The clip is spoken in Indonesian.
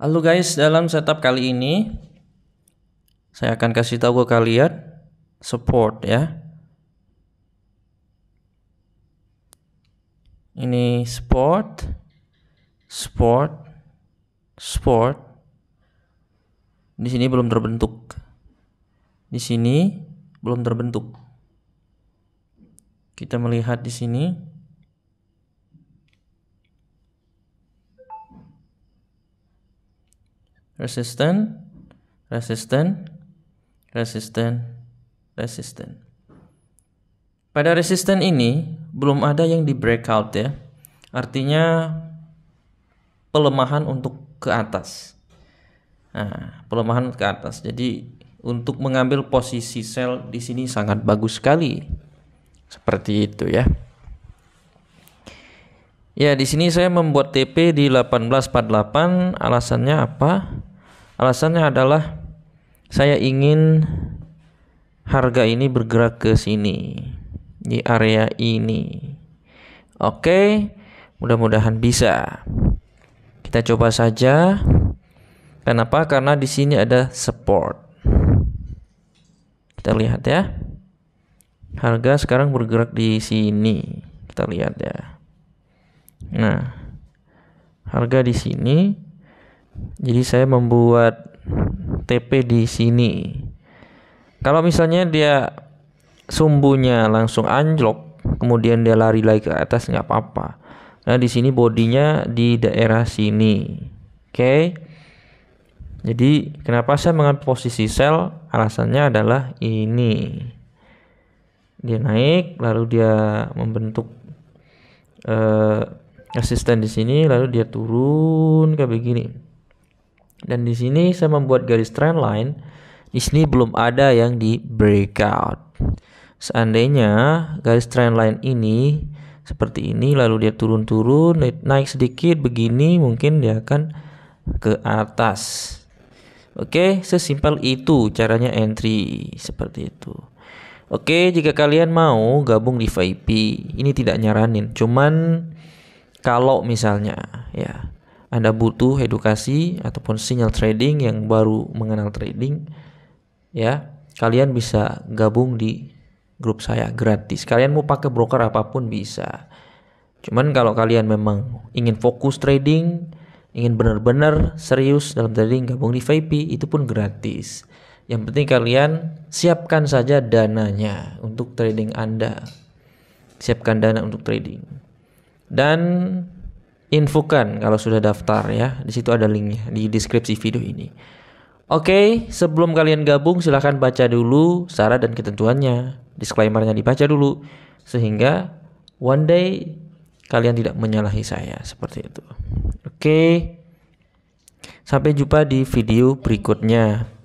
Halo guys, dalam setup kali ini saya akan kasih tahu ke kalian support ya. Ini support, support, support. Di sini belum terbentuk. Di sini belum terbentuk. Kita melihat di sini Resisten, resisten, resisten, resisten. Pada resisten ini belum ada yang di breakout ya. Artinya pelemahan untuk ke atas. Nah, pelemahan ke atas. Jadi untuk mengambil posisi sell di sini sangat bagus sekali. Seperti itu ya. Ya, di sini saya membuat TP di 1848. Alasannya apa? Alasannya adalah saya ingin harga ini bergerak ke sini di area ini. Oke, mudah-mudahan bisa. Kita coba saja. Kenapa? Karena di sini ada support. Kita lihat ya. Harga sekarang bergerak di sini. Kita lihat ya. Nah, harga di sini jadi saya membuat TP di sini. Kalau misalnya dia sumbunya langsung anjlok, kemudian dia lari lagi ke atas nggak apa-apa. Nah di sini bodinya di daerah sini, oke? Okay? Jadi kenapa saya mengambil posisi sel? Alasannya adalah ini. Dia naik, lalu dia membentuk uh, asisten di sini, lalu dia turun kayak begini. Dan di sini saya membuat garis trendline. line. Di sini belum ada yang di breakout. Seandainya garis trendline ini seperti ini lalu dia turun-turun naik sedikit begini mungkin dia akan ke atas. Oke, sesimpel itu caranya entry seperti itu. Oke, jika kalian mau gabung di VIP, ini tidak nyaranin, cuman kalau misalnya ya anda butuh edukasi ataupun sinyal trading yang baru mengenal trading ya, kalian bisa gabung di grup saya gratis. Kalian mau pakai broker apapun bisa. Cuman kalau kalian memang ingin fokus trading, ingin benar-benar serius dalam trading, gabung di VIP itu pun gratis. Yang penting kalian siapkan saja dananya untuk trading Anda. Siapkan dana untuk trading. Dan infokan kalau sudah daftar ya. Di situ ada linknya di deskripsi video ini. Oke, sebelum kalian gabung silahkan baca dulu syarat dan ketentuannya. Disclaimernya dibaca dulu sehingga one day kalian tidak menyalahi saya seperti itu. Oke. Sampai jumpa di video berikutnya.